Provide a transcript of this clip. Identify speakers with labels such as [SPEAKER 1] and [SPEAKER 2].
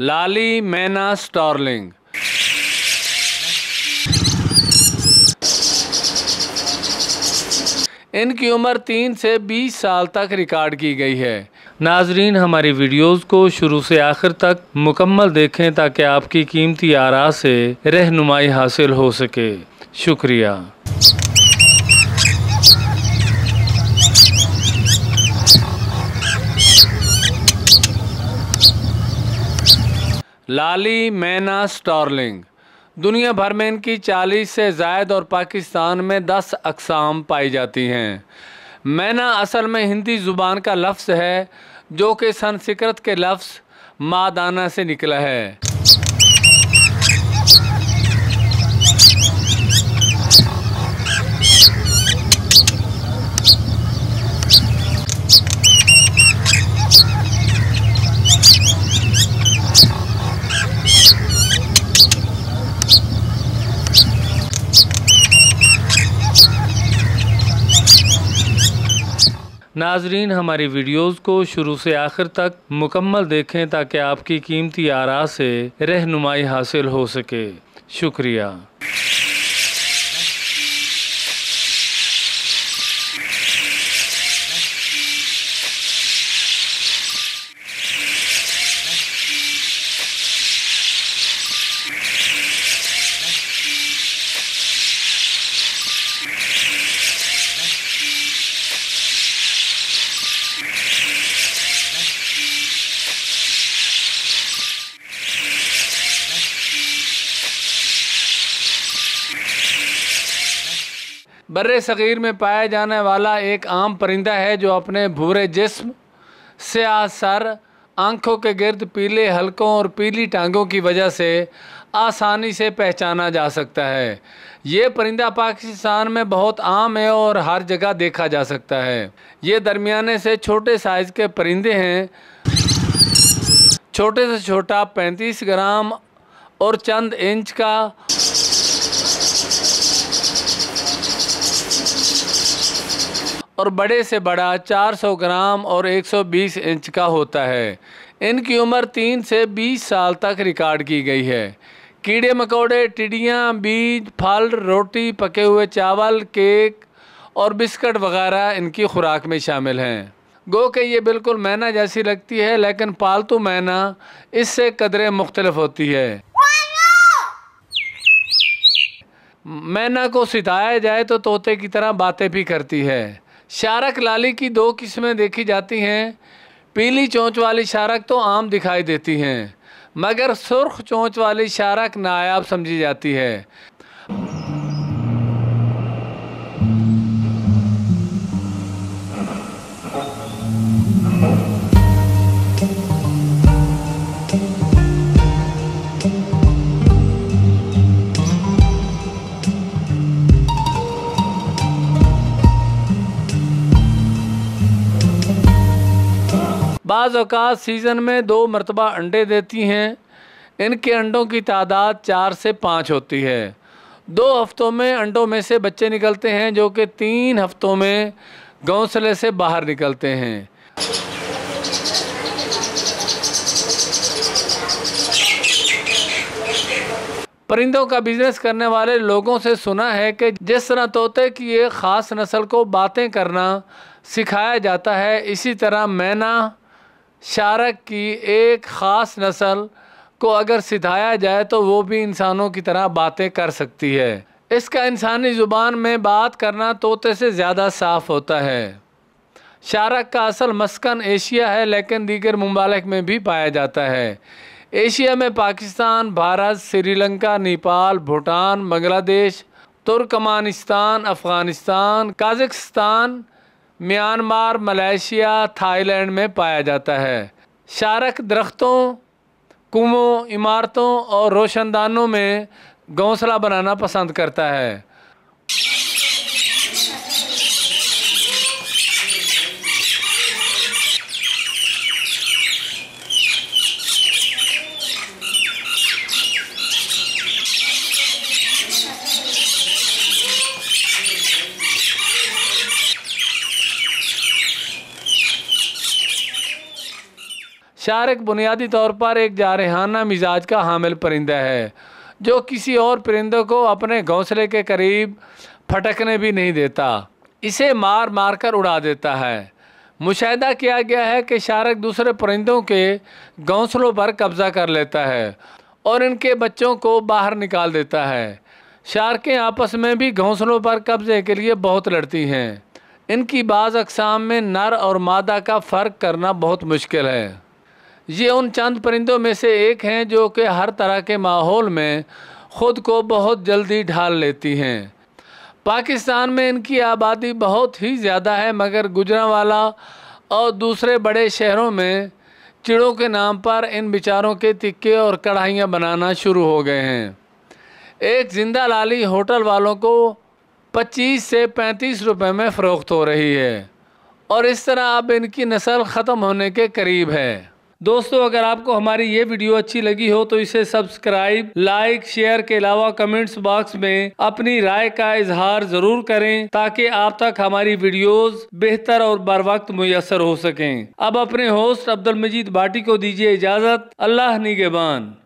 [SPEAKER 1] लाली मैना स्टॉर्लिंग इनकी उम्र तीन से बीस साल तक रिकॉर्ड की गई है नाजरीन हमारी वीडियोस को शुरू से आखिर तक मुकम्मल देखें ताकि आपकी कीमती आरा से रहनुमाई हासिल हो सके शुक्रिया लाली मैना स्टॉर्लिंग दुनिया भर में इनकी 40 से जायद और पाकिस्तान में 10 अकसाम पाई जाती हैं मैना असल में हिंदी ज़ुबान का लफ्ज़ है जो कि संस्कृत के लफ्ज़ मादाना से निकला है नाजरीन हमारी वीडियोस को शुरू से आखिर तक मुकम्मल देखें ताकि आपकी कीमती आरा से रहनुमाई हासिल हो सके शुक्रिया बर सग़ीर में पाया जाने वाला एक आम परिंदा है जो अपने भूरे जिस्म से आसर आँखों के गर्द पीले हलकों और पीली टांगों की वजह से आसानी से पहचाना जा सकता है ये परिंदा पाकिस्तान में बहुत आम है और हर जगह देखा जा सकता है ये दरमियाने से छोटे साइज़ के परिंदे हैं छोटे से छोटा 35 ग्राम और चंद इंच का और बड़े से बड़ा 400 ग्राम और 120 इंच का होता है इनकी उम्र तीन से बीस साल तक रिकॉर्ड की गई है कीड़े मकोड़े टिड्डियाँ बीज फल रोटी पके हुए चावल केक और बिस्कट वगैरह इनकी खुराक में शामिल हैं गो के ये बिल्कुल मैना जैसी लगती है लेकिन पालतू मैना इससे कदरें मुख्तलफ होती है मैना को सिताया जाए तो तोते की तरह बातें भी करती है शारक लाली की दो किस्में देखी जाती हैं पीली चोंच वाली शारक तो आम दिखाई देती हैं मगर सुर्ख चोंच वाली शारक नायाब समझी जाती है बाज़ सीज़न में दो मरतबा अंडे देती हैं इनके अंडों की तादाद चार से पाँच होती है दो हफ्तों में अंडों में से बच्चे निकलते हैं जो कि तीन हफ्तों में घोंसले से बाहर निकलते हैं परिंदों का बिजनेस करने वाले लोगों से सुना है कि जिस तरह तोते की एक ख़ास नस्ल को बातें करना सिखाया जाता है इसी तरह मैना शारक की एक ख़ास नस्ल को अगर सिखाया जाए तो वो भी इंसानों की तरह बातें कर सकती है इसका इंसानी ज़ुबान में बात करना तोते से ज़्यादा साफ होता है शारक का असल मस्कन एशिया है लेकिन दीगर ममालक में भी पाया जाता है एशिया में Pakistan Bharat Sri Lanka Nepal Bhutan Bangladesh Turkmenistan Afghanistan Kazakhstan Myanmar Malaysia Thailand में पाया जाता है शारक दरख्तों कुओं इमारतों और रोशनदानों में घोंसला बनाना पसंद करता है शारक बुनियादी तौर पर एक जारहाना मिजाज का हामिल परिंदा है जो किसी और परिंदों को अपने घोंसले के करीब फटकने भी नहीं देता इसे मार मार कर उड़ा देता है मुशाह किया गया है कि शारक दूसरे परिंदों के घोंसलों पर कब्ज़ा कर लेता है और इनके बच्चों को बाहर निकाल देता है शारकें आपस में भी घोंसलों पर कब्ज़े के लिए बहुत लड़ती हैं इनकी बाज़ अकसाम में नर और मादा का फ़र्क करना बहुत मुश्किल है ये उन चंद परिंदों में से एक हैं जो कि हर तरह के माहौल में ख़ुद को बहुत जल्दी ढाल लेती हैं पाकिस्तान में इनकी आबादी बहुत ही ज़्यादा है मगर गुजरावाला और दूसरे बड़े शहरों में चिड़ों के नाम पर इन बिचारों के तिक्के और कढ़ाइयाँ बनाना शुरू हो गए हैं एक ज़िंदा लाली होटल वालों को 25 से 35 रुपए में फ़रोख्त हो रही है और इस तरह अब इनकी नस्ल ख़त्म होने के करीब है दोस्तों अगर आपको हमारी ये वीडियो अच्छी लगी हो तो इसे सब्सक्राइब लाइक शेयर के अलावा कमेंट्स बॉक्स में अपनी राय का इजहार जरूर करें ताकि आप तक हमारी वीडियोस बेहतर और बर वक्त मुयसर हो सकें अब अपने होस्ट अब्दुल मजीद भाटी को दीजिए इजाज़त अल्लाह निगेबान